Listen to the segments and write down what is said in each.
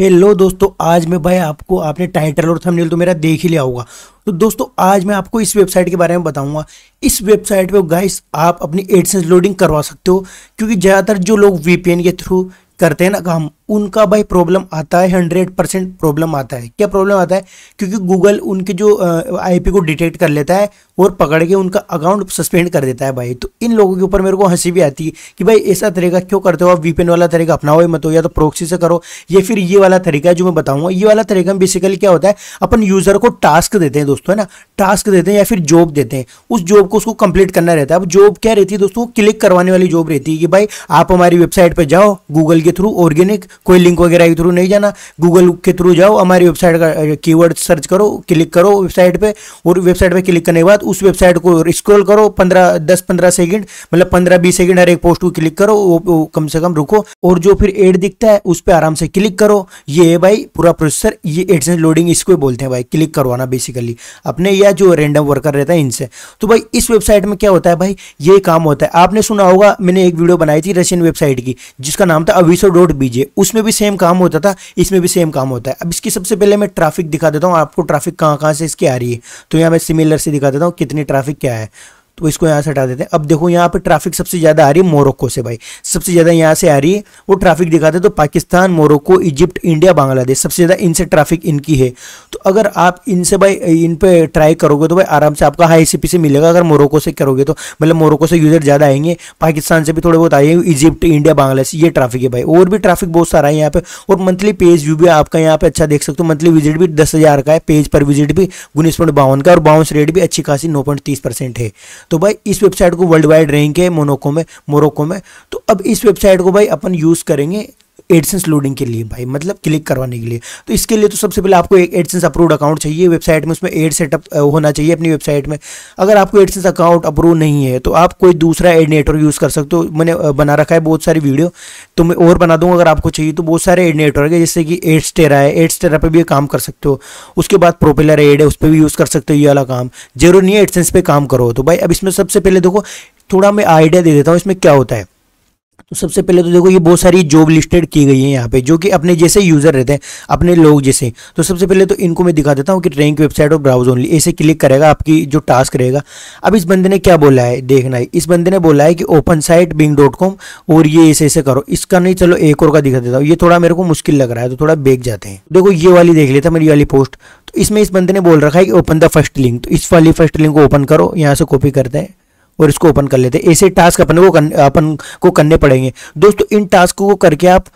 hello दोस्तों आज मैं भाई आपको आपने टाइटल और थंबनेल तो मेरा देख ही लिया होगा तो दोस्तों आज मैं आपको इस वेबसाइट के बारे में बताऊंगा इस वेबसाइट पे गाइस आप अपनी एडसेंस लोडिंग करवा सकते हो क्योंकि ज़्यादातर जो लोग वीपीएन के थ्रू करते हैं ना काम उनका भाई प्रॉब्लम आता है हंड्रेड परसेंट प्रॉब्लम आता है क्या प्रॉब्लम आता है क्योंकि गूगल उनके जो आईपी को डिटेक्ट कर लेता है और पकड़ के उनका अकाउंट सस्पेंड कर देता है भाई तो इन लोगों के ऊपर मेरे को हंसी भी आती है कि भाई ऐसा तरीका क्यों करते हो आप वीपेन वाला तरीका अपनाओ ही मत हो या तो प्रोक्सी से करो या फिर ये वाला तरीका है जो मैं बताऊंगा ये वाला तरीका बेसिकली क्या होता है अपन यूज़र को टास्क देते हैं दोस्तों है ना टास्क देते हैं या फिर जॉब देते हैं उस जॉब को उसको कंप्लीट करना रहता है अब जॉब क्या रहती है दोस्तों क्लिक करवाने वाली जॉब रहती है कि भाई आप हमारी वेबसाइट पर जाओ गूगल के थ्रू ऑर्गेनिक कोई लिंक वगैरह के थ्रू नहीं जाना गूगल के थ्रू जाओ हमारी वेबसाइट का कीवर्ड सर्च करो क्लिक करो वेबसाइट पे और वेबसाइट पे क्लिक करने के बाद उस वेबसाइट को स्क्रॉल करो पंद्रह दस पंद्रह सेकंड मतलब पंद्रह बीस सेकंड हर एक पोस्ट को क्लिक करो वो, वो कम से कम रुको और जो फिर एड दिखता है उस पर आराम से क्लिक करो ये है भाई पूरा प्रोसेसर ये एडसेंस लोडिंग इसको बोलते हैं भाई क्लिक करवाना बेसिकली अपने या जो रेंडम वर्कर रहता है इनसे तो भाई इस वेबसाइट में क्या होता है भाई ये काम होता है आपने सुना होगा मैंने एक वीडियो बनाई थी रशियन वेबसाइट की जिसका नाम था अभी सौ डॉट बीजे उसमें भी सेम काम होता था इसमें भी सेम काम होता है अब इसकी सबसे पहले मैं ट्रैफिक दिखा देता हूँ आपको ट्रैफिक कहाँ कहाँ से इसकी आ रही है तो यहाँ मैं सिमिलर से दिखा देता हूँ कितनी ट्रैफिक क्या है तो इसको यहाँ से हटा देते हैं अब देखो यहाँ पे ट्रैफिक सबसे ज़्यादा आ रही है मोरक्को से भाई सबसे ज़्यादा यहाँ से आ रही है वो ट्रैफिक दिखाते हैं तो Pakistan Morocco Egypt India Bangladesh सबसे ज़्यादा इनसे ट्रैफिक इनकी है तो अगर आप इनसे भाई इन पर ट्राई करोगे तो भाई आराम से आपका हाई सी से मिलेगा अगर मोरक्को से करोगे तो मतलब मोरक्को से यूज़र ज़्यादा आएंगे पाकिस्तान से भी थोड़े बहुत आएंगे इजिप्ट इंडिया बांग्लादेश ये ट्रैफिक है भाई और भी ट्रैफिक बहुत सारा है यहाँ पे और मंथली पेज व्यू भी आपका यहाँ पे अच्छा देख सकते हो मंथली विजिट भी दस हज़ार का है पेज पर विजिट भी उन्नीस पॉइंट बावन का और बाउंस रेट भी अच्छी खासी नौ पॉइंट तीस परसेंट है तो भाई इस वेबसाइट को वर्ल्ड वाइड रैंक है मोनोको में मोरक्को में तो अब इस वेबसाइट को भाई अपन यूज़ करेंगे एडसेंस लोडिंग के लिए भाई मतलब क्लिक करवाने के लिए तो इसके लिए तो सबसे पहले आपको एक एडसेंस अप्रूव अकाउंट चाहिए वेबसाइट में उसमें एड सेटअप होना चाहिए अपनी वेबसाइट में अगर आपको एडसेंस अकाउंट अप्रूव नहीं है तो आप कोई दूसरा एड नेटवर्क यूज़ कर सकते हो मैंने बना रखा है बहुत सारी वीडियो तो मैं और बना दूँगा अगर आपको चाहिए तो बहुत सारे एड नेटवर्क है जैसे कि एड्स टेरा है एड्स टेरा पर भी काम कर सकते हो उसके बाद प्रोपेलर एड है उस पर भी यूज़ कर सकते हो ये वाला काम जरूर नहीं है एडसेंस पर काम करो तो भाई अब इसमें सबसे पहले देखो थोड़ा मैं आइडिया दे देता हूँ इसमें क्या होता है तो सबसे पहले तो देखो ये बहुत सारी जॉब लिस्टेड की गई है यहाँ पे जो कि अपने जैसे यूज़र रहते हैं अपने लोग जैसे तो सबसे पहले तो इनको मैं दिखा देता हूँ कि रैंक वेबसाइट और ब्राउज ओनली ऐसे क्लिक करेगा आपकी जो टास्क रहेगा अब इस बंदे ने क्या बोला है देखना है इस बंदे ने बोला है कि open site Bing dot com और ये ऐसे ऐसे करो इसका नहीं चलो एक और का दिखा देता हूँ ये थोड़ा मेरे को मुश्किल लग रहा है तो थोड़ा बेग जाते हैं देखो ये वाली देख लेता मेरी वाली पोस्ट तो इसमें इस बंदे ने बोल रखा है कि ओपन द फर्स्ट लिंक तो इस वाली फर्स्ट लिंक को ओपन करो यहाँ से कॉपी करते हैं और इसको ओपन कर लेते हैं ऐसे टास्क अपन को कर, अपन को करने पड़ेंगे दोस्तों इन टास्क को करके आप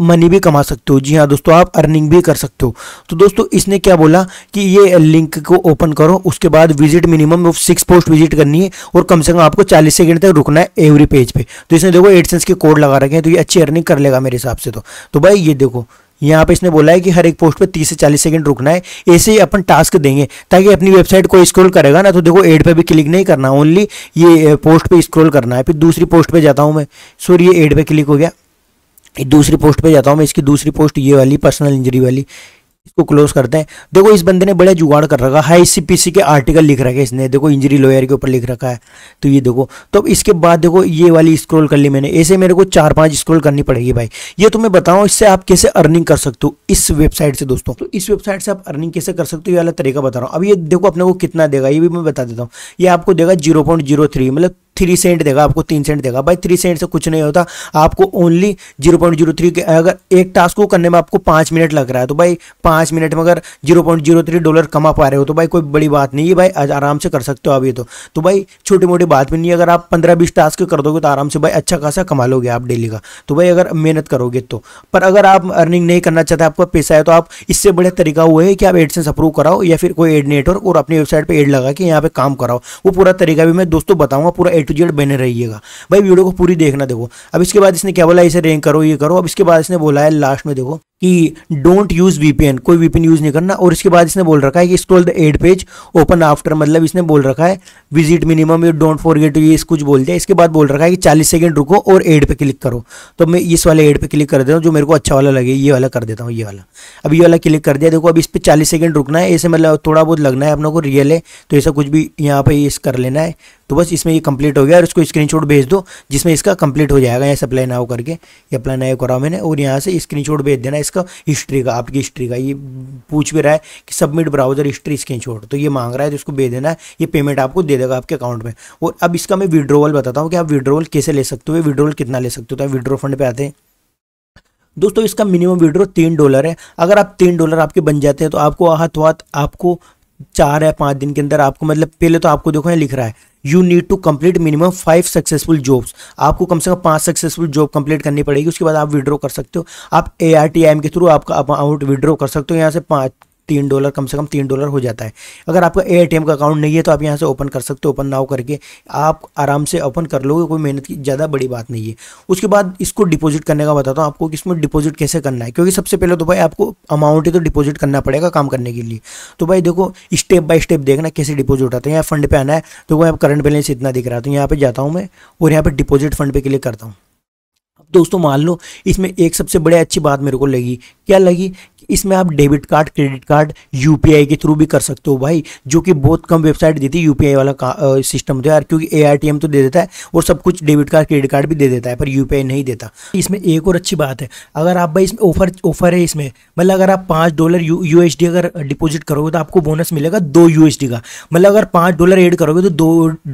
मनी भी कमा सकते हो जी हाँ दोस्तों आप अर्निंग भी कर सकते हो तो दोस्तों इसने क्या बोला कि ये लिंक को ओपन करो उसके बाद visit minimum of six post visit करनी है और कम से कम आपको चालीस सेकंड तक रुकना है एवरी पेज पे तो इसने देखो एडसेंस के कोड लगा रखे हैं तो ये अच्छी अर्निंग कर लेगा मेरे हिसाब से तो, तो भाई ये देखो यहाँ पे इसने बोला है कि हर एक पोस्ट पे 30 से 40 सेकंड रुकना है ऐसे ही अपन टास्क देंगे ताकि अपनी वेबसाइट को स्क्रॉल करेगा ना तो देखो एड पे भी क्लिक नहीं करना ओनली ये पोस्ट पे स्क्रॉल करना है फिर दूसरी पोस्ट पे जाता हूँ मैं सॉरी ये एड पे क्लिक हो गया दूसरी पोस्ट पे जाता हूँ मैं इसकी दूसरी पोस्ट ये वाली पर्सनल इंजरी वाली इसको क्लोज करते हैं देखो इस बंदे ने बड़े जुगाड़ कर रखा है आईसीपीसी के आर्टिकल लिख रखे इसने देखो इंजरी लॉयर के ऊपर लिख रखा है तो ये देखो तो इसके बाद देखो ये वाली स्क्रॉल कर ली मैंने ऐसे मेरे को चार पांच स्क्रॉल करनी पड़ेगी भाई ये तो मैं बताऊँ इससे आप कैसे अर्निंग कर सकते हो इस वेबसाइट से दोस्तों तो इस वेबसाइट से आप अर्निंग कैसे कर सकते हो ये वाला तरीका बता रहा हूँ अब ये देखो अपने को कितना देगा ये भी मैं बता देता हूँ ये आपको देगा जीरो मतलब थ्री सेंट देगा आपको तीन सेंट देगा भाई थ्री सेंट से कुछ नहीं होता आपको only zero point zero three के अगर एक टास्क को करने में आपको पाँच मिनट लग रहा है तो भाई पाँच मिनट में अगर zero point zero three dollar कमा पा रहे हो तो भाई कोई बड़ी बात नहीं है भाई आराम से कर सकते हो आप ये तो तो भाई छोटी मोटी बात भी नहीं है अगर आप पंद्रह बीस टास्क कर दोगे तो आराम से भाई अच्छा खासा कमा लोगे आप डेली का तो भाई अगर मेहनत करोगे तो पर अगर आप अर्निंग नहीं करना चाहते आपका पैसा है तो आप इससे बड़े तरीका हुआ है कि आप एडसेंस अप्रूव कराओ या फिर कोई एड नेटवर्क और अपनी वेबसाइट पर एड लगा के यहाँ पे काम कराओ वो पूरा तरीका भी मैं दोस्तों बताऊँगा पूरा ए टू तो जेड बने रहिएगा भाई वीडियो को पूरी देखना देखो अब इसके बाद इसने क्या बोला इसे रैंक करो ये करो अब इसके बाद इसने बोला है लास्ट में देखो कि डोंट यूज़ वीपीएन कोई वीपीएन यूज़ नहीं करना और इसके बाद इसने बोल रखा है कि scroll the ad page open after मतलब इसने बोल रखा है visit minimum you don't forget ये इस कुछ बोल दिया इसके बाद बोल रखा है कि चालीस सेकेंड रुको और एड पे क्लिक करो तो मैं इस वाले एड पे क्लिक कर देता हूँ जो मेरे को अच्छा वाला लगे ये वाला कर देता हूँ ये वाला अब ये वाला क्लिक कर दिया देखो अब इस पर चालीस सेकेंड रुकना है ऐसे मतलब थोड़ा बहुत लगना है अपने को रियल है तो ऐसा कुछ भी यहाँ पर इस कर लेना है तो बस इसमें ये कंप्लीट हो गया और इसको स्क्रीनशॉट भेज दो जिसमें इसका कंप्लीट हो जाएगा यहाँ सप्लाई नाव करके ये अप्लाई हो करा मैंने और यहाँ से स्क्रीनशॉट भेज देना इसका हिस्ट्री का आपकी हिस्ट्री का ये पूछ भी रहा है कि सबमिट ब्राउजर हिस्ट्री स्क्रीन तो ये मांग रहा है तो इसको दे देना है ये पेमेंट आपको दे देगा आपके अकाउंट में और अब इसका मैं विड्रोवल बताता हूँ कि आप विड्रोवल कैसे ले सकते हो विड्रोवल कितना ले सकते हो तो विड्रो फंड पे आते हैं दोस्तों इसका मिनिमम विड्रो तीन डॉलर है अगर आप तीन डॉलर आपके बन जाते हैं तो आपको आहत हाथ आपको चार या पाँच दिन के अंदर आपको मतलब पहले तो आपको देखो यहाँ लिख रहा है you need to complete minimum five successful jobs आपको कम से कम पांच सक्सेसफुल जॉब कंप्लीट करनी पड़ेगी उसके बाद आप विड्रॉ कर सकते हो आप A R T I M के थ्रू आपका अमाउंट विड्रॉ कर सकते हो यहाँ से पाँच तीन डॉलर कम से कम तीन डॉलर हो जाता है अगर आपका ए का अकाउंट नहीं है तो आप यहाँ से ओपन कर सकते हो ओपन नाव करके आप आराम से ओपन कर लोगे कोई मेहनत की ज़्यादा बड़ी बात नहीं है उसके बाद इसको डिपोजिट करने का बताता हूँ आपको कि इसमें डिपोजिट कैसे करना है क्योंकि सबसे पहले तो भाई आपको अमाउंट ही तो डिपोजिट करना पड़ेगा काम करने के लिए तो भाई देखो स्टेप बाय स्टेप देखना कैसे डिपोजिट उठाते हैं यहाँ फंड पे आना है तो भाई आप करंट बैलेंस इतना दिख रहा था तो यहाँ पर जाता हूँ मैं और यहाँ पर डिपोजिट फंड पे क्लिक करता हूँ दोस्तों मान लो इसमें एक सबसे बड़ी अच्छी बात मेरे को लगी क्या लगी इसमें आप debit card credit card UPI के थ्रू भी कर सकते हो भाई जो कि बहुत कम वेबसाइट देती है यूपीआई वाला सिस्टम तो यार क्योंकि ए तो दे देता है और सब कुछ डेबिट कार्ड क्रेडिट कार्ड भी दे देता है पर यूपीआई नहीं देता इसमें एक और अच्छी बात है अगर आप भाई इसमें ऑफर ऑफर है इसमें मतलब अगर आप पाँच डॉलर यू अगर डिपोजिट करोगे तो आपको बोनस मिलेगा दो यू का मतलब अगर पाँच डॉलर एड करोगे तो दो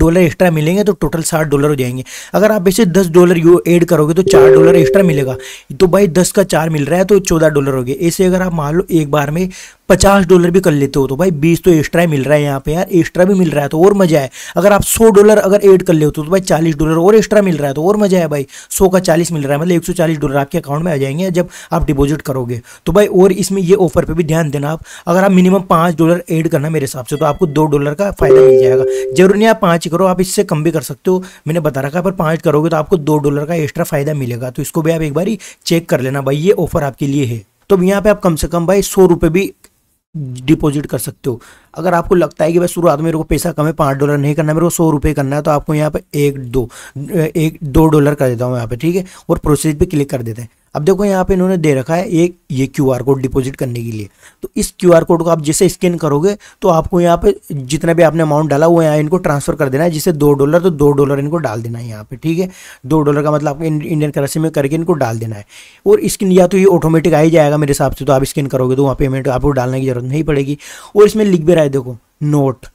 डॉलर एक्स्ट्रा मिलेंगे तो टोटल साठ डॉलर हो जाएंगे अगर आप ऐसे दस डॉलर यू एड करोगे तो चार डॉलर एक्स्ट्रा मिलेगा तो भाई दस का चार मिल रहा है तो चौदह डॉलर हो गए ऐसे अगर आप मान लो एक बार में पचास डॉलर भी कर लेते हो तो भाई बीस तो एक्स्ट्रा ही मिल रहा है यहाँ पे यार एक्स्ट्रा भी मिल रहा है तो और मजा है अगर आप सौ डॉलर अगर ऐड कर लेते हो तो भाई चालीस डॉलर और एक्स्ट्रा मिल रहा है तो और मजा है भाई सौ का चालीस मिल रहा है मतलब एक सौ चालीस डॉलर आपके अकाउंट में आ जाएंगे जब आप डिपोजिट करोगे तो भाई और इसमें ये ऑफर पर भी ध्यान देना आप अगर आप मिनिमम पाँच डॉलर एड करना मेरे हिसाब से तो आपको दो डॉलर का फायदा मिल जाएगा जरूर नहीं आप पाँच करो आप इससे कम भी कर सकते हो मैंने बता रखा पर पाँच करोगे तो आपको दो डॉलर का एक्स्ट्रा फायदा मिलेगा तो इसको भी आप एक बार चेक कर लेना भाई ये ऑफर आपके लिए है तो यहाँ पे आप कम से कम भाई सौ रुपये भी डिपॉजिट कर सकते हो अगर आपको लगता है कि भाई शुरुआत में मेरे को पैसा कम है पाँच डॉलर नहीं करना है मेरे को सौ रुपये करना है तो आपको यहाँ पे एक दो एक दो डॉलर कर देता हूँ यहाँ पे ठीक है और प्रोसेस पे क्लिक कर देते हैं अब देखो यहाँ पे इन्होंने दे रखा है एक ये क्यू आर कोड डिपॉजिट करने के लिए तो इस क्यू आर कोड को आप जैसे स्कैन करोगे तो आपको यहाँ पे जितना भी आपने अमाउंट डाला वो यहाँ इनको ट्रांसफर कर देना है जिससे दो डॉलर तो दो डॉलर इनको डाल देना है यहाँ पे ठीक है दो डॉलर का मतलब आपको इंडियन करेंसी में करके इनको डाल देना है और स्किन या तो ये ऑटोमेटिक आ ही जाएगा मेरे हिसाब से तो आप स्कैन करोगे तो वहाँ पेमेंट आपको डालने की जरूरत नहीं पड़ेगी और इसमें लिख भी रहा है देखो note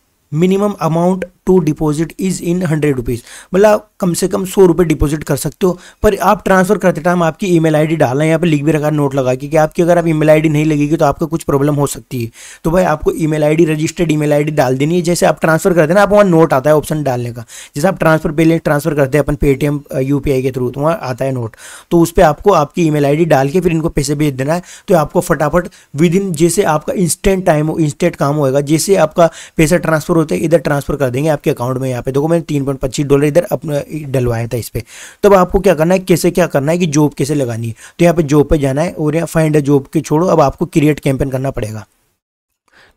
minimum amount to deposit is in hundred rupees मतलब कम से कम सौ रुपये डिपॉजिट कर सकते हो पर आप ट्रांसफ़र करते टाइम आपकी ईमेल आईडी डालना है यहाँ पर लिख भी रखा नोट लगा के कि आपकी अगर आप ईमेल आईडी नहीं लगेगी तो आपको कुछ प्रॉब्लम हो सकती है तो भाई आपको email ID registered email ID डाल देनी है जैसे आप ट्रांसफ़र करते हैं ना आप वहाँ नोट आता है ऑप्शन डालने का जैसे आप ट्रांसफ़र पहले ट्रांसफ़र करते हैं अपन पेटीएम यू के थ्रू तो वहाँ आता है नोट तो उस पर आपको आपकी आई डी डाल के फिर इनको पैसे भेज देना है तो आपको फटाफट विद इन जैसे आपका इंस्टेंट टाइम हो इंस्टेंट काम होगा जैसे आपका पैसा ट्रांसफ़र होता है इधर ट्रांसफ़र कर देंगे आप आपके अकाउंट में यहाँ पे देखो मैंने तीन पॉइंट पच्चीस डॉलर इधर अपने डलवाया था इस पर तब आपको क्या करना है कैसे क्या करना है कि जॉब कैसे लगानी है तो यहाँ पे जॉब पे जाना है और यहाँ फाइंड अ जॉब के छोड़ो अब आपको क्रिएट कैंपेन करना पड़ेगा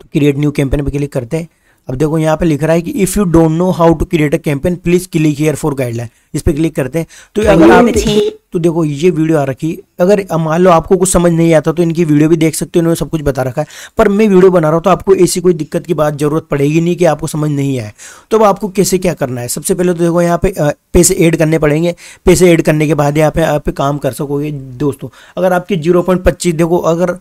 तो क्रिएट न्यू कैंपेन पर क्लिक करते हैं अब देखो यहाँ पे लिख रहा है कि if you don't know how to create a campaign please click here for guideline इस पर क्लिक करते हैं तो अगर आप तो देखो ये वीडियो आ रखी अगर मान लो आपको कुछ समझ नहीं आता तो इनकी वीडियो भी देख सकते हो इन्होंने सब कुछ बता रखा है पर मैं वीडियो बना रहा हूँ तो आपको ऐसी कोई दिक्कत की बात जरूरत पड़ेगी नहीं कि आपको समझ नहीं आए तो अब आपको कैसे क्या करना है सबसे पहले तो देखो यहाँ पे पैसे ऐड करने पड़ेंगे पैसे ऐड करने के बाद यहाँ पे आप काम कर सकोगे दोस्तों अगर आपके जीरो पॉइंट पच्चीस देखो अगर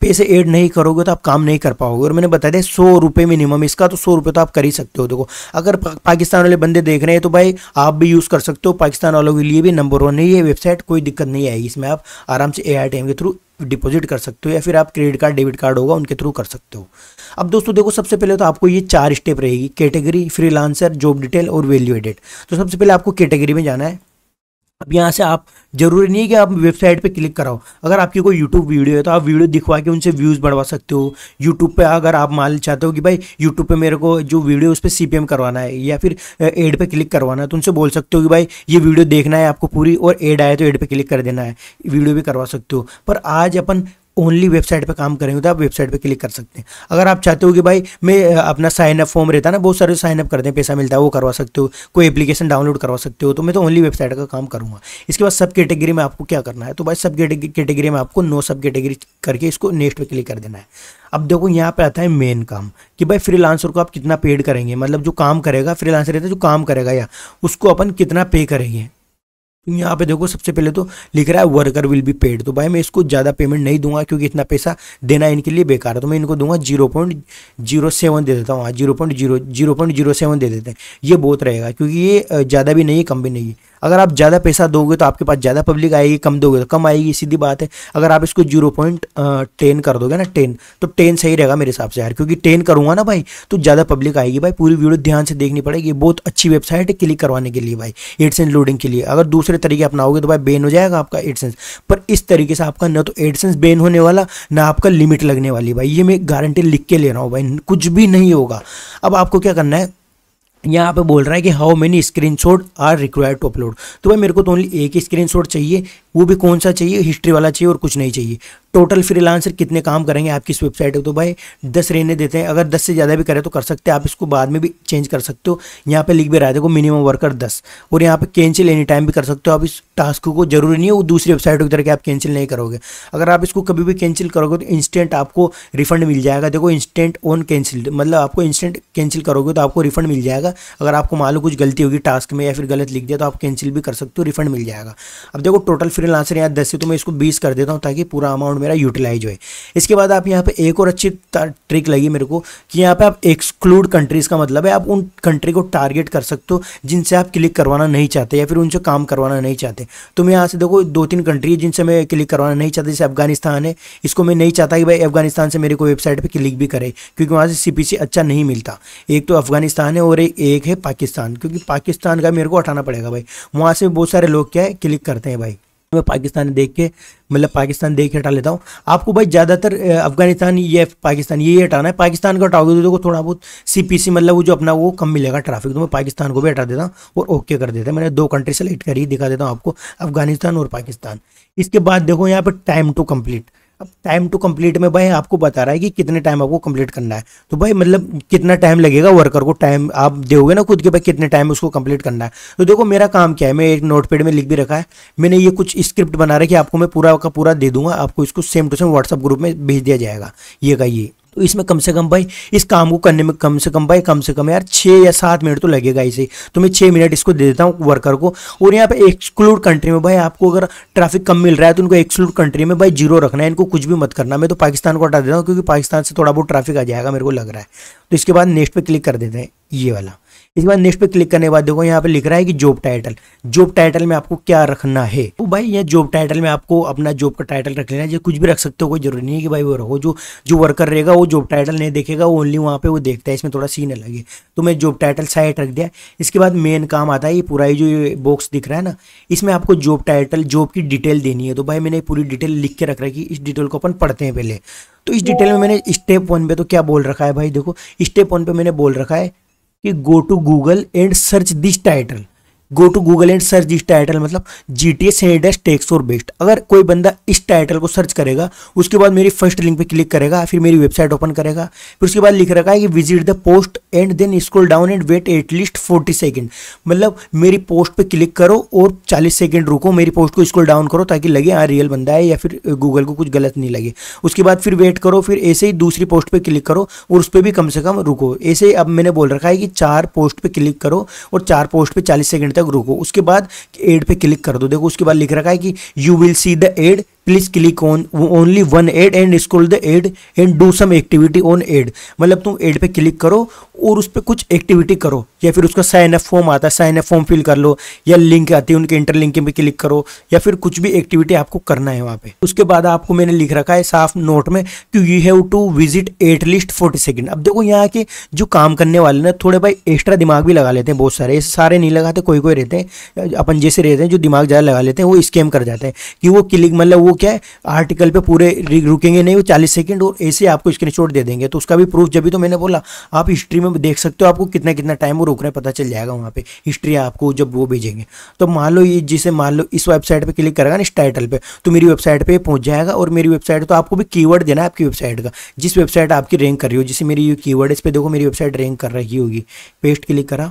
पैसे ऐड नहीं करोगे तो आप काम नहीं कर पाओगे और मैंने बताया दें सौ रुपये मिनिमम इसका तो सौ रुपये तो आप कर ही सकते हो देखो अगर पाकिस्तान वाले बंदे देख रहे हैं तो भाई आप भी यूज़ कर कर सकते हो पाकिस्तान वालों के लिए भी नंबर वन है ये वेबसाइट कोई दिक्कत नहीं आएगी इसमें आप आराम से ए टाइम के थ्रू डिपॉजिट कर सकते हो या फिर आप क्रेडिट कार्ड डेबिट कार्ड होगा उनके थ्रू कर सकते हो अब दोस्तों देखो सबसे पहले तो आपको ये चार स्टेप रहेगी कैटेगरी फ्रीलांसर जॉब डिटेल और वैल्यू एडेड तो सबसे पहले आपको कैटेगरी में जाना है अब यहाँ से आप जरूरी नहीं है कि आप वेबसाइट पे क्लिक कराओ अगर आपकी कोई यूट्यूब वीडियो है तो आप वीडियो दिखवा के उनसे व्यूज़ बढ़वा सकते हो यूट्यूब पे अगर आप मान चाहते हो कि भाई यूट्यूब पे मेरे को जो वीडियो उस पर सी करवाना है या फिर एड पे क्लिक करवाना है तो उनसे बोल सकते हो कि भाई ये वीडियो देखना है आपको पूरी और एड आए तो एड पर क्लिक कर देना है वीडियो भी करवा सकते हो पर आज अपन ओनली वेबसाइट पर काम करेंगे तो आप वेबसाइट पर क्लिक कर सकते हैं अगर आप चाहते हो कि भाई मैं अपना साइनअप फॉर्म रहता है ना बहुत सारे साइनअप करते हैं पैसा मिलता है वो करवा सकते हो कोई एप्लीकेशन डाउनलोड करवा सकते हो तो मैं तो ओनली वेबसाइट का काम करूँगा इसके बाद सब कैटेगरी में आपको क्या करना है तो भाई सब कैटेगरी में आपको नो सब कैटेगरी करके इसको नेक्स्ट पर क्लिक कर देना है अब देखो यहाँ पे आता है मेन काम कि भाई फ्रीलांसर को आप कितना पेड करेंगे मतलब जो काम करेगा फ्रीलांसर रहता है जो काम करेगा या उसको अपन कितना पे करेंगे यहाँ पे देखो सबसे पहले तो लिख रहा है वर्कर विल बी पेड तो भाई मैं इसको ज़्यादा पेमेंट नहीं दूंगा क्योंकि इतना पैसा देना इनके लिए बेकार है तो मैं इनको दूंगा जीरो पॉइंट जीरो सेवन दे देता हूँ हाँ zero point zero zero point zero seven दे देते हैं ये बहुत रहेगा क्योंकि ये ज़्यादा भी नहीं है कम भी नहीं है अगर आप ज़्यादा पैसा दोगे तो आपके पास ज़्यादा पब्लिक आएगी कम दोगे तो कम आएगी सीधी बात है अगर आप इसको जीरो पॉइंट टेन कर दोगे ना टेन तो टेन सही रहेगा मेरे हिसाब से यार क्योंकि टेन करूँगा ना भाई तो ज़्यादा पब्लिक आएगी भाई पूरी वीडियो ध्यान से देखनी पड़ेगी बहुत अच्छी वेबसाइट है क्लिक करवाने के लिए भाई एड्स एंड लोडिंग के लिए अगर दूसरे दूसरे तरीके अपनाओगे तो भाई बेन हो जाएगा आपका एडसेंस पर इस तरीके से आपका ना तो एडसेंस बेन होने वाला ना आपका लिमिट लगने वाली भाई ये मैं गारंटी लिख के ले रहा हूँ भाई कुछ भी नहीं होगा अब आपको क्या करना है यहाँ पे बोल रहा है कि how many screenshot are required to upload तो भाई मेरे को तो ओनली एक ही स्क्रीनशॉट चाहिए वो भी कौन सा चाहिए हिस्ट्री वाला चाहिए और कुछ नहीं चाहिए टोटल फ्रीलांसर कितने काम करेंगे आपकी इस वेबसाइट पर तो भाई दस रहने देते हैं अगर दस से ज़्यादा भी करें तो कर सकते हैं आप इसको बाद में भी चेंज कर सकते हो यहाँ पे लिख भी रहा है देखो मिनिमम वर्कर दस और यहाँ पे कैंसिल एनी टाइम भी कर सकते हो आप इस टास्क को जरूरी नहीं है वो दूसरी वेबसाइट की तरह के आप कैंसिल नहीं करोगे अगर आप इसको कभी भी कैंसिल करोगे तो इंस्टेंट आपको रिफंड मिल जाएगा देखो इंस्टेंट ऑन कैंसिल मतलब आपको इंस्टेंट कैंसिल करोगे तो आपको रिफंड मिल जाएगा अगर आपको मालूम कुछ गलती होगी टास्क में या फिर गलत लिख दिया तो आप कैंसिल भी कर सकते हो रिफंड मिल जाएगा अब देखो टोटल फ्रीलांसर यहाँ दस से तो मैं इसको बीस कर देता हूँ ताकि पूरा अमाउंट मेरा यूटिलाइज होए इसके बाद आप यहाँ पे एक और अच्छी ट्रिक लगी मेरे को कि यहाँ पे आप एक्सक्लूड कंट्रीज़ का मतलब है आप उन कंट्री को टारगेट कर सकते हो जिनसे आप क्लिक करवाना नहीं चाहते या फिर उनसे काम करवाना नहीं चाहते तो मैं यहाँ से देखो दो तीन कंट्री है जिनसे मैं क्लिक करवाना नहीं चाहता जैसे अफगानिस्तान है इसको मैं नहीं चाहता कि भाई अफगानिस्तान से मेरे को वेबसाइट पर क्लिक भी करे क्योंकि वहाँ से सी अच्छा नहीं मिलता एक तो अफगानिस्तान है और एक है पाकिस्तान क्योंकि पाकिस्तान का मेरे को हटाना पड़ेगा भाई वहाँ से बहुत सारे लोग क्या है क्लिक करते हैं भाई मैं पाकिस्तान देख के मतलब पाकिस्तान देख के हटा लेता हूँ आपको भाई ज़्यादातर अफगानिस्तान ये पाकिस्तान ये हटाना है पाकिस्तान को हटाओगे तो देखो थोड़ा बहुत सी पी सी मतलब वो जो अपना वो कम मिलेगा ट्रैफिक तो मैं पाकिस्तान को भी हटा देता हूँ और ओके कर देता है मैंने दो कंट्री सेलेक्ट करी दिखा देता हूँ आपको अफगानिस्तान और पाकिस्तान इसके बाद देखो यहाँ पर टाइम टू कम्प्लीट अब टाइम टू कंप्लीट में भाई आपको बता रहा है कि कितने टाइम आपको कंप्लीट करना है तो भाई मतलब कितना टाइम लगेगा वर्कर को टाइम आप दोगे ना खुद के भाई कितने टाइम उसको कंप्लीट करना है तो देखो मेरा काम क्या है मैं एक नोटपैड में लिख भी रखा है मैंने ये कुछ स्क्रिप्ट बना रखी है आपको मैं पूरा का पूरा दे दूंगा आपको इसको same to same WhatsApp group में भेज दिया जाएगा ये का ये इसमें कम से कम भाई इस काम को करने में कम से कम भाई कम से कम यार छः या सात मिनट तो लगेगा इसे तो मैं छः मिनट इसको दे देता हूँ वर्कर को और यहाँ पे एक्सक्लूड कंट्री में भाई आपको अगर ट्रैफिक कम मिल रहा है तो उनको एक्सक्लूड कंट्री में भाई जीरो रखना है इनको कुछ भी मत करना मैं तो पाकिस्तान को हटा देता हूँ क्योंकि पाकिस्तान से थोड़ा बहुत ट्रैफिक आ जाएगा मेरे को लग रहा है तो इसके बाद नेक्स्ट पर क्लिक कर देते हैं ये वाला इसके बाद नेक्स्ट पे क्लिक करने के बाद देखो यहाँ पे लिख रहा है कि जॉब टाइटल जॉब टाइटल में आपको क्या रखना है तो भाई यहाँ जॉब टाइटल में आपको अपना जॉब का टाइटल रख लेना है कुछ भी रख सकते हो कोई जरूरी नहीं है कि भाई वो रखो जो जो वर्कर रहेगा वो जॉब टाइटल नहीं देखेगा ओनली वहाँ पे वो देखता है इसमें थोड़ा सीन अलग है तो मैं जॉब टाइटल साइड रख दिया इसके बाद मेन काम आता है ये पूरा जो बॉक्स दिख रहा है ना इसमें आपको जॉब टाइटल जॉब की डिटेल देनी है तो भाई मैंने पूरी डिटेल लिख के रख रखी इस डिटेल को अपन पढ़ते हैं पहले तो इस डिटेल में मैंने स्टेप वन पे तो क्या बोल रखा है भाई देखो स्टेप वन पे मैंने बोल रखा है कि go to Google and search this title go to Google and search this title मतलब G T S S tax और बेस्ट अगर कोई बंदा इस टाइटल को सर्च करेगा उसके बाद मेरी फर्स्ट लिंक पे क्लिक करेगा फिर मेरी वेबसाइट ओपन करेगा फिर उसके बाद लिख रखा है कि visit the post and then scroll down and wait at least forty second मतलब मेरी पोस्ट पे क्लिक करो और चालीस सेकेंड रुको मेरी पोस्ट को स्क्रॉल डाउन करो ताकि लगे हाँ रियल बंदा है या फिर गूगल को कुछ गलत नहीं लगे उसके बाद फिर वेट करो फिर ऐसे ही दूसरी पोस्ट पर क्लिक करो और उस पर भी कम से कम रुको ऐसे अब मैंने बोल रखा है कि चार पोस्ट पर क्लिक करो और चार पोस्ट पर चालीस सेकेंड तक तक रुको उसके बाद एड पे क्लिक कर दो देखो उसके बाद लिख रखा है कि you will see the ad please click on only one ad and scroll the ad and do some activity on ad मतलब तुम एड पे क्लिक करो और उस पर कुछ एक्टिविटी करो या फिर उसका साइन अप फॉर्म आता है साइन अप फॉर्म फिल कर लो या लिंक आती है उनके इंटर लिंक पे क्लिक करो या फिर कुछ भी एक्टिविटी आपको करना है वहाँ पे उसके बाद आपको मैंने लिख रखा है साफ नोट में कि you have to visit at least forty second अब देखो यहाँ के जो काम करने वाले ना थोड़े भाई एक्स्ट्रा दिमाग भी लगा लेते हैं बहुत सारे सारे नहीं लगाते कोई कोई रहते हैं अपन जैसे रहते हैं जो दिमाग ज़्यादा लगा लेते हैं वो स्कैम कर जाते हैं कि वो क्लिक मतलब वो वो क्या है आर्टिकल पे पूरे रुकेंगे नहीं वो चालीस सेकंड और ऐसे आपको स्क्रीनशॉट दे देंगे तो उसका भी प्रूफ जब भी तो मैंने बोला आप हिस्ट्री में देख सकते हो आपको कितना कितना टाइम वो रुक रहे हैं पता चल जाएगा वहाँ पे हिस्ट्री आपको जब वो भेजेंगे तो मान लो ये जिसे मान लो इस वेबसाइट पर क्लिक करेगा ना इस टाइटल पर तो मेरी वेबसाइट पर पहुँच जाएगा और मेरी वेबसाइट तो आपको भी की देना है आपकी वेबसाइट का जिस वेबसाइट आपकी रैंक कर रही हो जैसे मेरी ये कीवर्ड इस पर देखो मेरी वेबसाइट रैंक कर रही होगी पेस्ट क्लिक करा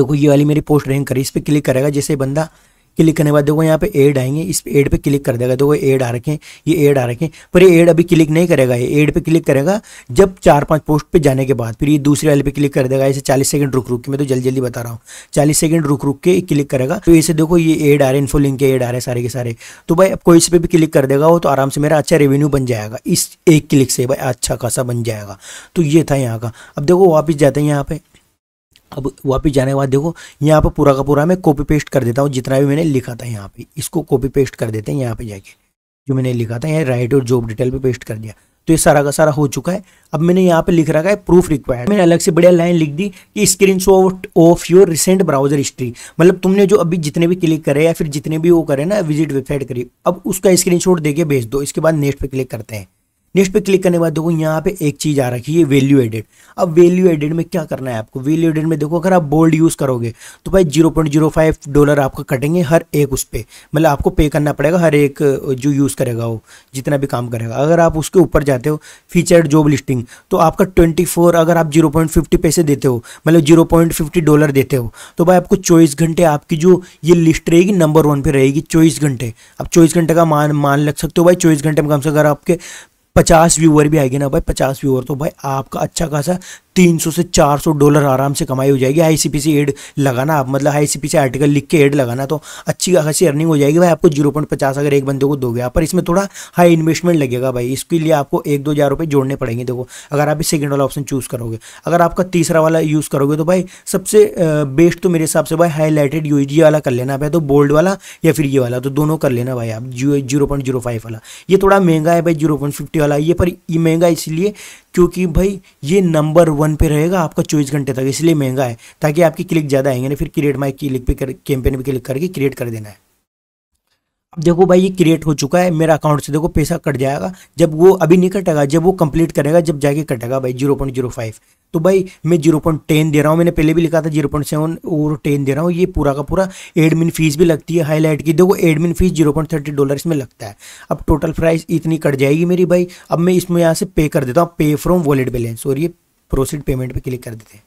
देखो ये वाली मेरी पोस्ट रैंक करी इस पर क्लिक करेगा जैसे बंदा क्लिक करने के बाद देखो यहाँ पे एड आएंगे इस पे एड पे क्लिक कर देगा देखो एड आ रखें ये एड आ रखें पर ये एड अभी क्लिक नहीं करेगा ये एड पे क्लिक करेगा जब चार पाँच पोस्ट पर जाने के बाद फिर ये दूसरे वाले पे क्लिक कर देगा ऐसे चालीस सेकंड रुक रुक के मैं तो जल्दी जल्दी बता रहा हूँ चालीस सेकंड रुक रुक के क्लिक करेगा तो ऐसे देखो ये एड आ रहे इन्फो लिंक के एड आ रहे सारे के सारे तो भाई अब कोई इस पर भी क्लिक कर देगा वो तो आराम से मेरा अच्छा रेवेन्यू बन जाएगा इस एक क्लिक से भाई अच्छा खासा बन जाएगा तो ये था यहाँ का अब देखो वापस जाते हैं यहाँ पे अब वापस जाने के बाद देखो यहाँ पर पूरा का पूरा मैं कॉपी पेस्ट कर देता हूँ जितना भी मैंने लिखा था यहाँ पे इसको कॉपी पेस्ट कर देते हैं यहाँ पे जाके जो मैंने लिखा था यहाँ राइट और जॉब डिटेल पे पेस्ट कर दिया तो ये सारा का सारा हो चुका है अब मैंने यहाँ पे लिख रखा है प्रूफ रिक्वायर्ड मैंने अलग से बढ़िया लाइन लिख दी कि screen shot of your recent browser history मतलब तुमने जो अभी जितने भी क्लिक करे या फिर जितने भी वो करे ना विजिट वेबसाइट करी अब उसका स्क्रीन शॉट भेज दो इसके बाद नेक्स्ट पे क्लिक करते हैं नेक्स्ट पे क्लिक करने के बाद देखो यहाँ पे एक चीज़ आ रखी है वैल्यू एडेड अब वैल्यू एडेड में क्या करना है आपको वैल्यू एडेड में देखो अगर आप बोल्ड यूज़ करोगे तो भाई zero point zero five dollar आपका कटेंगे हर एक उस पर मतलब आपको पे करना पड़ेगा हर एक जो यूज़ करेगा वो जितना भी काम करेगा अगर आप उसके ऊपर जाते हो फीचर्ड जॉब लिस्टिंग तो आपका ट्वेंटी फोर अगर आप जीरो पॉइंट फिफ्टी पैसे देते हो मतलब जीरो पॉइंट फिफ्टी डॉलर देते हो तो भाई आपको चौबीस घंटे आपकी जो ये लिस्ट रहेगी नंबर वन पर रहेगी चौबीस घंटे आप चौबीस घंटे का मान मान लग सकते हो भाई चौबीस घंटे में कम से कम आपके पचास व्यूअर भी आएगी ना भाई पचास व्यूअर तो भाई आपका अच्छा खासा 300 से 400 डॉलर आराम से कमाई हो जाएगी आई सी पी सी एड लगाना आप मतलब आई सी पी सी आर्टिकल लिख के एड लगाना तो अच्छी खासी अर्निंग हो जाएगी भाई आपको जीरो पॉइंट पचास अगर एक बंदे को दोगे आप पर इसमें थोड़ा हाई इन्वेस्टमेंट लगेगा भाई इसके लिए आपको एक दो हज़ार रुपये जोड़ने पड़ेंगे देखो अगर आप इस सेकेंड वाला ऑप्शन चूज़ करोगे अगर आपका तीसरा वाला यूज़ करोगे तो भाई सबसे बेस्ट तो मेरे हिसाब से भाई हाईलाइटेड यू जी वाला कर लेना भाई तो बोल्ड वाला या फिर ये वाला तो दोनों कर लेना भाई आप जीरो पॉइंट जीरो फाइव वाला ये थोड़ा महंगा है भाई जीरो पॉइंट फिफ्टी वाला ये पर ये महंगा इसलिए क्योंकि भाई ये नंबर वन पे रहेगा आपका चौबीस घंटे तक इसलिए महंगा है ताकि आपकी क्लिक ज़्यादा आएंगे ना फिर क्रिएट माई क्लिक पे कर कैंपेन पर क्लिक करके क्रिएट कर देना है अब देखो भाई ये क्रिएट हो चुका है मेरा अकाउंट से देखो पैसा कट जाएगा जब वो अभी नहीं कटेगा जब वो कंप्लीट करेगा जब जाके कटेगा भाई जीरो पॉइंट जीरो फाइव तो भाई मैं जीरो पॉइंट टेन दे रहा हूँ मैंने पहले भी लिखा था जीरो पॉइंट सेवन और टेन दे रहा हूँ ये पूरा का पूरा एडमिन फीस भी लगती है हाईलाइट की देखो admin fees zero point thirty dollar इसमें लगता है अब टोटल प्राइस इतनी कट जाएगी मेरी भाई अब मैं इसमें यहाँ से पे कर देता हूँ पे फ्रॉम वॉलेट बैलेंस और ये प्रोसीड पेमेंट पर पे क्लिक कर देते हैं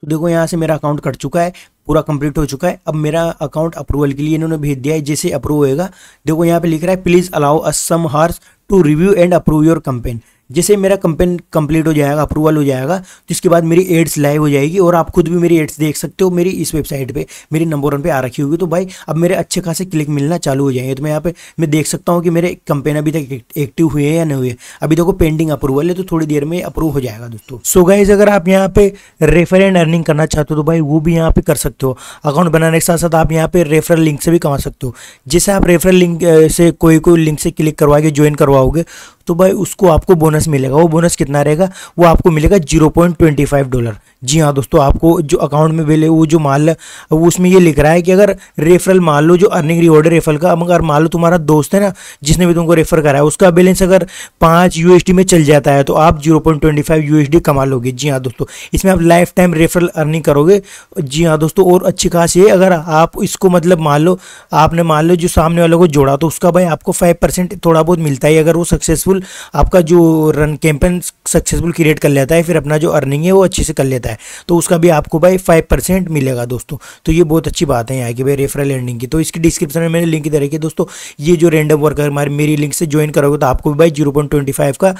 तो देखो यहाँ से मेरा अकाउंट कट चुका है पूरा कंप्लीट हो चुका है अब मेरा अकाउंट अप्रूवल के लिए इन्होंने भेज दिया है जैसे अप्रूव होएगा देखो यहाँ पे लिख रहा है please allow us some hours to review and approve your campaign जैसे मेरा कंपेन कंप्लीट हो जाएगा अप्रूवल हो जाएगा तो इसके बाद मेरी एड्स लाइव हो जाएगी और आप खुद भी मेरी एड्स देख सकते हो मेरी इस वेबसाइट पे मेरी नंबर वन पे आ रखी होगी तो भाई अब मेरे अच्छे खासे क्लिक मिलना चालू हो जाएंगे तो मैं यहाँ पे मैं देख सकता हूँ कि मेरे कंपेन अभी तक एक्टिव हुए हैं या नहीं हुए अभी देखो पेंडिंग अप्रूवल है तो थोड़ी देर में अप्रूव हो जाएगा दोस्तों सो गाइज अगर आप यहाँ पे रेफर एंड अर्निंग करना चाहते हो तो भाई वो भी यहाँ पे कर सकते हो अकाउंट बनाने के साथ साथ आप यहाँ पे रेफरल लिंक से भी कमा सकते हो जैसे आप रेफरल लिंक से कोई कोई लिंक से क्लिक करवाएंगे ज्वाइन करवाओगे तो भाई उसको आपको बोनस मिलेगा वो बोनस कितना रहेगा वो आपको मिलेगा zero point twenty five dollar जी हाँ दोस्तों आपको जो अकाउंट में मिले वो जो माल वो उसमें ये लिख रहा है कि अगर रेफरल मान लो जो अर्निंग रिवॉर्ड है रेफरल का अगर मान लो तुम्हारा दोस्त है ना जिसने भी तुमको रेफर करा है उसका बैलेंस अगर पाँच यू में चल जाता है तो आप जीरो पॉइंट ट्वेंटी फाइव यू कमा लोगे जी हाँ दोस्तों इसमें आप लाइफ टाइम रेफरल अर्निंग करोगे जी हाँ दोस्तों और अच्छी खास ये अगर आप इसको मतलब मान लो आपने मान लो जो सामने वालों को जोड़ा तो उसका भाई आपको फाइव परसेंट थोड़ा बहुत मिलता है अगर वो सक्सेसफुल आपका जो रन कैंपेन सक्सेसफुल क्रिएट कर लेता है फिर अपना जो अर्निंग है वो अच्छे से कर लेता है है तो उसका भी आपको भाई फाइव परसेंट मिलेगा दोस्तों तो ये बहुत अच्छी बात है यहाँ की भाई रेफरल अर्निंग की तो इसकी डिस्क्रिप्शन में मैंने लिंक दे रखी है दोस्तों ये जो रेंडम वर्कर हमारे मेरी लिंक से ज्वाइन करोगे तो आपको भाई जीरो का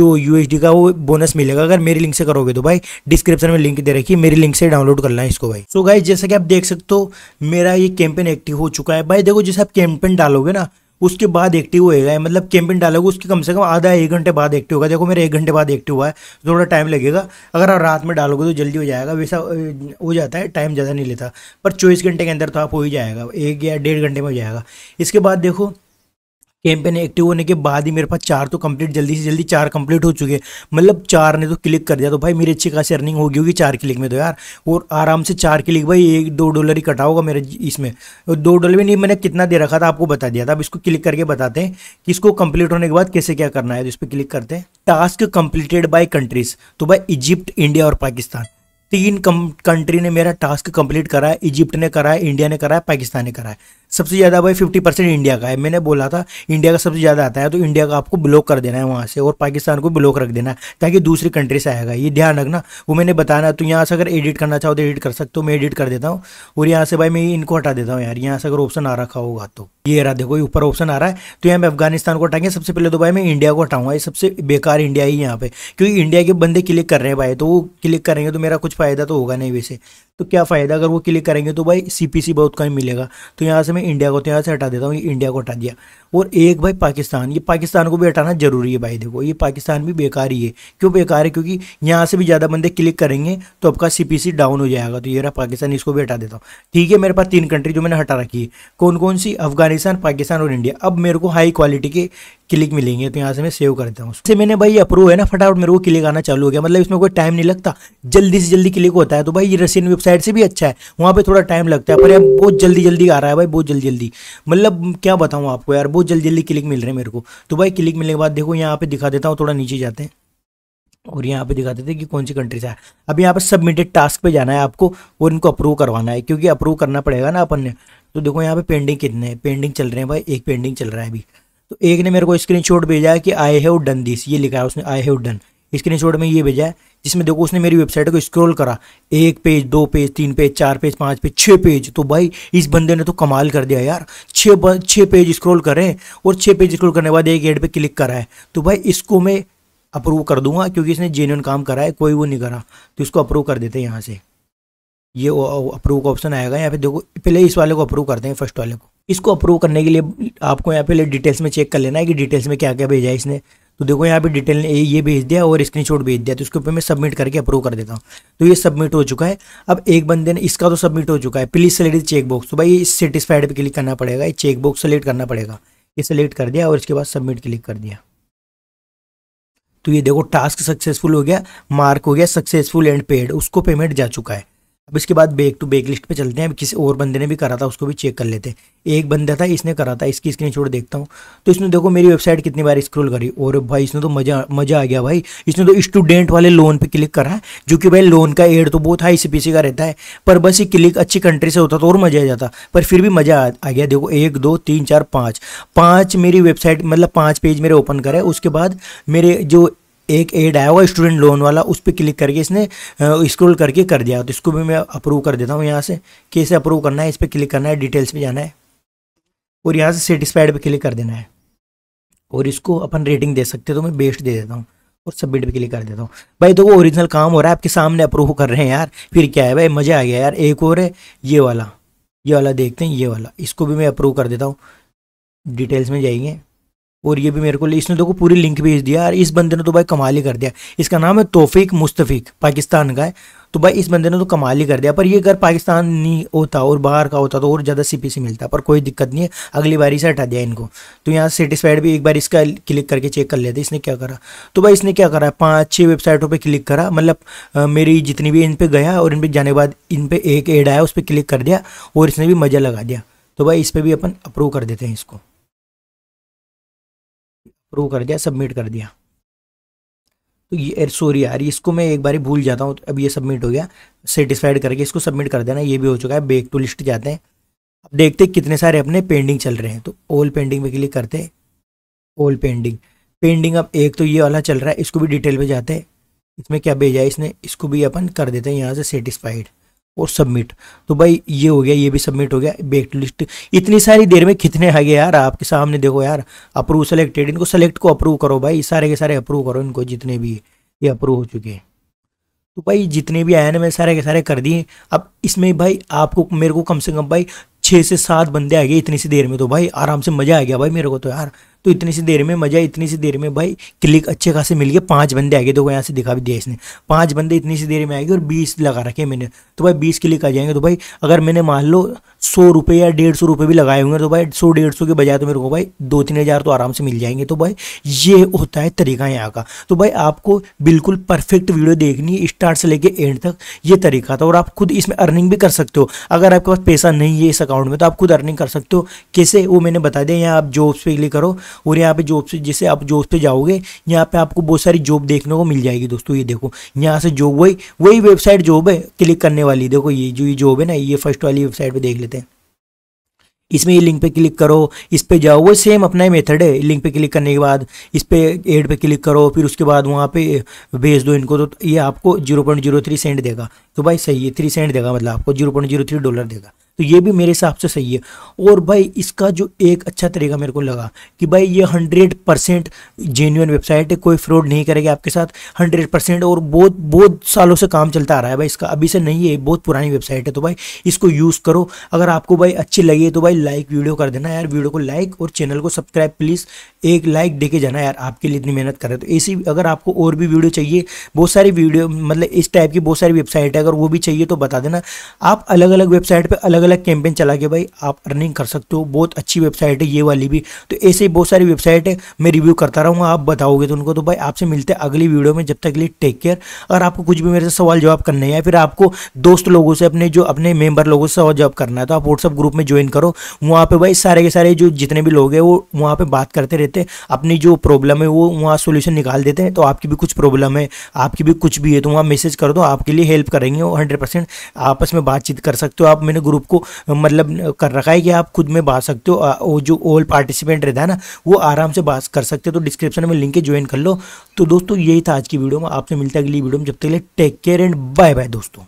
जो यू का वो बोनस मिलेगा अगर मेरी लिंक से करोगे तो भाई डिस्क्रिप्शन में लिंक दे रखी है मेरी लिंक से डाउनलोड करना है इसको भाई सो भाई जैसा कि आप देख सकते हो मेरा ये कैंपेन एक्टिव हो चुका है भाई देखो जैसे आप कैंपेन डालोगे ना उसके बाद एक्टिव होएगा मतलब कैंपिन डालोगे उसके कम से कम आधा एक घंटे बाद एक्टिव होगा देखो मेरे एक घंटे बाद एक्टिव हुआ है थोड़ा टाइम लगेगा अगर आप रात में डालोगे तो जल्दी हो जाएगा वैसा हो जाता है टाइम ज़्यादा नहीं लेता पर चौबीस घंटे के अंदर तो आप हो ही जाएगा एक या डेढ़ घंटे में हो जाएगा इसके बाद देखो कैंपेन एक्टिव होने के बाद ही मेरे पास चार तो कंप्लीट जल्दी से जल्दी चार कंप्लीट हो चुके मतलब चार ने तो क्लिक कर दिया तो भाई मेरी अच्छी खासी अर्निंग होगी होगी चार क्लिक में तो यार और आराम से चार क्लिक भाई एक दो डॉलर ही कटा होगा मेरे इसमें और दो डॉलर भी नहीं मैंने कितना दे रखा था आपको बता दिया था अब इसको क्लिक करके बताते हैं कि इसको कंप्लीट होने के बाद कैसे क्या करना है तो इस पर क्लिक करते हैं टास्क कंप्लीटेड बाई कंट्रीज तो भाई इजिप्ट इंडिया और पाकिस्तान तीन कंट्री ने मेरा टास्क कंप्लीट करा है इजिप्ट ने करा है इंडिया ने करा है पाकिस्तान ने करा है सबसे ज़्यादा भाई फिफ्टी परसेंट इंडिया का है मैंने बोला था इंडिया का सबसे ज़्यादा आता है तो इंडिया का आपको ब्लॉक कर देना है वहाँ से और पाकिस्तान को ब्लॉक रख देना है ताकि दूसरी कंट्री से आएगा ये ध्यान रखना वो मैंने बताना तो यहाँ से अगर एडिट करना चाहो तो एडिट कर सकते हो मैं एडिट कर देता हूँ और यहाँ से भाई मैं इनको हटा देता हूँ यार यहाँ से अगर ऑप्शन आ रखा होगा तो ये रहा देखो ऊपर ऑप्शन आ रहा है तो यहाँ मैं अफगानिस्तान को हटाएंगे सबसे पहले तो भाई मैं इंडिया को हटाऊंगा ये सबसे बेकार इंडिया ही यहाँ पे क्योंकि इंडिया के बंदे क्लिक कर रहे हैं भाई तो वो क्लिक करेंगे तो मेरा कुछ फ़ायदा तो होगा नहीं वैसे तो क्या फ़ायदा अगर वो क्लिक करेंगे तो भाई सीपीसी बहुत कम मिलेगा तो यहाँ से मैं इंडिया को तो यहाँ से हटा देता हूँ ये इंडिया को हटा दिया और एक भाई पाकिस्तान ये पाकिस्तान को भी हटाना ज़रूरी है भाई देखो ये पाकिस्तान भी बेकार ही है क्यों बेकार है क्योंकि यहाँ से भी ज़्यादा बंदे क्लिक करेंगे तो आपका सी डाउन हो जाएगा तो ये रहा पाकिस्तान इसको भी हटा देता हूँ ठीक है मेरे पास तीन कंट्री जो मैंने हटा रखी है कौन कौन सी अफगानिस्तान पाकिस्तान और इंडिया अब मेरे को हाई क्वालिटी के क्लिक मिलेंगे तो यहाँ से मैं सेव करता हूँ उससे मैंने भाई अप्रूव है ना फटाफट मेरे को क्लिक आना चालू हो गया मतलब इसमें कोई टाइम नहीं लगता जल्दी से जल्दी क्लिक होता है तो भाई ये रशियन वेबसाइट साइड से भी अच्छा है वहाँ पर थोड़ा टाइम लगता है पर यार बहुत जल्दी जल्दी आ रहा है भाई बहुत जल्दी जल्दी मतलब क्या बताऊँ आपको यार बहुत जल्दी जल्दी क्लिक मिल रहे हैं मेरे को तो भाई क्लिक मिलने के बाद देखो यहाँ पे दिखा देता हूँ थोड़ा नीचे जाते हैं और यहाँ पे दिखाते थे कि कौन सी कंट्री से है अब यहाँ पे सबमिटेड टास्क पे जाना है आपको और इनको अप्रूव करवाना है क्योंकि अप्रूव करना पड़ेगा ना अपन ने तो देखो यहाँ पे पेंडिंग कितने हैं पेंडिंग चल रहे हैं भाई एक पेंडिंग चल रहा है अभी तो एक ने मेरे को स्क्रीनशॉट भेजा है कि आई हैव डन दिस ये लिखा है उसने आई हैव डन स्क्रीनशॉट में ये भेजा है जिसमें देखो उसने मेरी वेबसाइट को स्क्रॉल करा एक पेज दो पेज तीन पेज चार पेज पांच पेज छः पेज तो भाई इस बंदे ने तो कमाल कर दिया यार छः छः पेज स्क्रॉल करें और छः पेज स्क्रॉल करने के बाद एक एड पे क्लिक करा है तो भाई इसको मैं अप्रूव कर दूंगा क्योंकि इसने जेन्यून काम करा है कोई वो नहीं करा तो इसको अप्रूव कर देते हैं यहाँ से ये अप्रूव का ऑप्शन आएगा यहाँ पे देखो पहले इस वाले को अप्रूव करते हैं फर्स्ट वाले को इसको अप्रूव करने के लिए आपको यहाँ पे डिटेल्स में चेक कर लेना है कि डिटेल्स में क्या क्या भेजा है इसने तो देखो यहाँ पे डिटेल ने ये भेज दिया और स्क्रीनशॉट भेज दिया तो इसके ऊपर मैं सबमिट करके अप्रूव कर देता हूँ तो ये सबमिट हो चुका है अब एक बंदे ने इसका तो सबमिट हो चुका है प्लीज सेलेक्ट चेक बॉक्स तो भाई इस सेटिस्फाइड पर क्लिक करना पड़ेगा ये चेक बॉक्स सेलेक्ट करना पड़ेगा ये सेलेक्ट कर दिया और इसके बाद सबमिट क्लिक कर दिया तो ये देखो टास्क सक्सेसफुल हो गया मार्क हो गया सक्सेसफुल एंड पेड उसको पेमेंट जा चुका है अब इसके बाद बैक टू बैक लिस्ट पे चलते हैं अब किसी और बंदे ने भी करा था उसको भी चेक कर लेते हैं एक बंदा था इसने करा था इसकी स्क्रीन छोड़ देखता हूँ तो इसने देखो मेरी वेबसाइट कितनी बार स्क्रॉल करी और भाई इसने तो मज़ा मज़ा आ गया भाई इसने तो स्टूडेंट वाले लोन पे क्लिक करा है जो कि भाई लोन का एड तो बहुत हाई सी का रहता है पर बस ये क्लिक अच्छी कंट्री से होता तो और मज़ा आ जाता पर फिर भी मज़ा आ गया देखो एक दो तीन चार पाँच पाँच मेरी वेबसाइट मतलब पाँच पेज मेरे ओपन करे उसके बाद मेरे जो एक एड आया हुआ स्टूडेंट लोन वाला उस पर क्लिक करके इसने स्क्रॉल करके कर दिया तो इसको भी मैं अप्रूव कर देता हूँ यहाँ से कि इसे अप्रूव करना है इस पर क्लिक करना है डिटेल्स में जाना है और यहाँ से सेटिस्फाइड पे क्लिक कर देना है और इसको अपन रेटिंग दे सकते तो मैं बेस्ट दे देता हूँ और सबमिट भी क्लिक कर देता हूँ भाई तो वो ओरिजिनल काम हो रहा है आपके सामने अप्रूव कर रहे हैं यार फिर क्या है भाई मज़ा आ गया यार एक और है ये वाला ये वाला देखते हैं ये वाला इसको भी मैं अप्रूव कर देता हूँ डिटेल्स में जाएंगे और ये भी मेरे को इसने देखो तो पूरी लिंक भेज दिया यार इस बंदे ने तो भाई कमाल ही कर दिया इसका नाम है तोफीक मुस्तफ़ीक पाकिस्तान का है तो भाई इस बंदे ने तो कमाल ही कर दिया पर ये घर पाकिस्तान नहीं होता और बाहर का होता तो और ज़्यादा सी मिलता पर कोई दिक्कत नहीं है अगली बारी से हटा दिया इनको तो यहाँ सेटिस्फाइड भी एक बार इसका क्लिक करके चेक कर लेते इसने क्या करा तो भाई इसने क्या करा पाँच छः वेबसाइटों पर क्लिक करा मतलब मेरी जितनी भी इन पर गया और इन पर जाने के बाद इन पर एक एड आया उस पर क्लिक कर दिया और इसने भी मज़ा लगा दिया तो भाई इस पर भी अपन अप्रूव कर देते हैं इसको प्रूव कर दिया सबमिट कर दिया तो ये सॉरी यार इसको मैं एक बार भूल जाता हूँ तो अब ये सबमिट हो गया सेटिस्फाइड करके इसको सबमिट कर देना ये भी हो चुका है बेक टू लिस्ट जाते हैं अब देखते हैं कितने सारे अपने पेंडिंग चल रहे हैं तो ओल पेंडिंग पे क्लिक करते ओल पेंडिंग पेंडिंग अब एक तो ये वाला चल रहा है इसको भी डिटेल में जाते हैं इसमें क्या भेजा है इसने इसको भी अपन कर देते हैं यहाँ से सेटिस्फाइड और सबमिट तो भाई ये हो गया ये भी सबमिट हो गया बेट लिस्ट इतनी सारी देर में कितने आ गए यार आपके सामने देखो यार अप्रूव सेलेक्टेड इनको सेलेक्ट को अप्रूव करो भाई सारे के सारे अप्रूव करो इनको जितने भी ये अप्रूव हो चुके हैं तो भाई जितने भी आए ना मैं सारे के सारे कर दिए अब इसमें भाई आपको मेरे को कम से कम भाई छः से सात बंदे आ गए इतनी सी देर में तो भाई आराम से मज़ा आ गया भाई मेरे को तो यार तो इतनी सी देर में मजा इतनी सी देर में भाई क्लिक अच्छे खासे मिल गए पाँच बंदे आ गए देखो यहाँ से दिखा भी दिया इसने पाँच बंदे इतनी सी देर में आएंगे और बीस लगा रखे मैंने तो भाई बीस क्लिक आ जाएंगे तो भाई अगर मैंने मान लो सौ रुपये या डेढ़ सौ रुपये भी लगाए होंगे तो भाई सौ डेढ़ सौ के बजाय तो मेरे को भाई दो तीन हज़ार तो आराम से मिल जाएंगे तो भाई ये होता है तरीका यहाँ का तो भाई आपको बिल्कुल परफेक्ट वीडियो देखनी है स्टार्ट से लेके एंड तक ये तरीका था और आप खुद इसमें अर्निंग भी कर सकते हो अगर आपके पास पैसा नहीं है इस अकाउंट में तो आप खुद अर्निंग कर सकते हो कैसे वो मैंने बता दिया यहाँ आप जॉब्स पे क्लिक करो और यहाँ पे जॉब से जैसे आप जॉब पे जाओगे यहाँ पे आपको बहुत सारी जॉब देखने को मिल जाएगी दोस्तों ये देखो यहाँ से जॉब वही वही वेबसाइट जॉब है क्लिक करने वाली देखो ये जो ये जॉब है ना ये फर्स्ट वाली वेबसाइट पर देख लेते हैं इसमें ये लिंक पे क्लिक करो इस पे जाओ वो सेम अपना ही मेथड है लिंक पे क्लिक करने के बाद इस पे एड पे क्लिक करो फिर उसके बाद वहाँ पे भेज दो इनको तो ये आपको zero point zero three cent देगा तो भाई सही है थ्री सेंट देगा मतलब आपको zero point zero three dollar देगा तो ये भी मेरे हिसाब से सही है और भाई इसका जो एक अच्छा तरीका मेरे को लगा कि भाई ये हंड्रेड परसेंट जेन्यून वेबसाइट है कोई फ्रॉड नहीं करेगा आपके साथ हंड्रेड परसेंट और बहुत बहुत सालों से काम चलता आ रहा है भाई इसका अभी से नहीं है बहुत पुरानी वेबसाइट है तो भाई इसको यूज़ करो अगर आपको भाई अच्छी लगी तो भाई लाइक वीडियो कर देना यार वीडियो को लाइक और चैनल को सब्सक्राइब प्लीज़ एक लाइक दे के जाना यार आपके लिए इतनी मेहनत करें तो ऐसी अगर आपको और भी वीडियो चाहिए बहुत सारी वीडियो मतलब इस टाइप की बहुत सारी वेबसाइट है अगर वो भी चाहिए तो बता देना आप अलग अलग वेबसाइट पर अलग अलग कैंपेन चला के भाई आप अर्निंग कर सकते हो बहुत अच्छी वेबसाइट है ये वाली भी तो ऐसे ही बहुत सारी वेबसाइट है मैं रिव्यू करता रहूँगा आप बताओगे तो उनको तो भाई आपसे मिलते हैं अगली वीडियो में जब तक के लिए टेक केयर अगर आपको कुछ भी मेरे से सवाल जवाब करने हैं या फिर आपको दोस्त लोगों से अपने जो अपने मेंबर लोगों से सवाल जवाब करना है तो आप व्हाट्सअप ग्रुप में ज्वाइन करो वहाँ पर भाई सारे के सारे जो जितने भी लोग हैं वो वहाँ पर बात करते रहते हैं अपनी जो प्रॉब्लम है वो वहाँ सोल्यूशन निकाल देते हैं तो आपकी भी कुछ प्रॉब्लम है आपकी भी कुछ भी है तो वहाँ मैसेज कर दो आपके लिए हेल्प करेंगे वो हंड्रेड आपस में बातचीत कर सकते हो आप मैंने ग्रुप को मतलब कर रखा है कि आप खुद में बात सकते हो वो जो ओल पार्टिसिपेंट रहता है ना वो आराम से बात कर सकते हो तो डिस्क्रिप्शन में लिंक है ज्वाइन कर लो तो दोस्तों यही था आज की वीडियो में आपसे मिलता है अगली वीडियो में जब तक take care and bye bye दोस्तों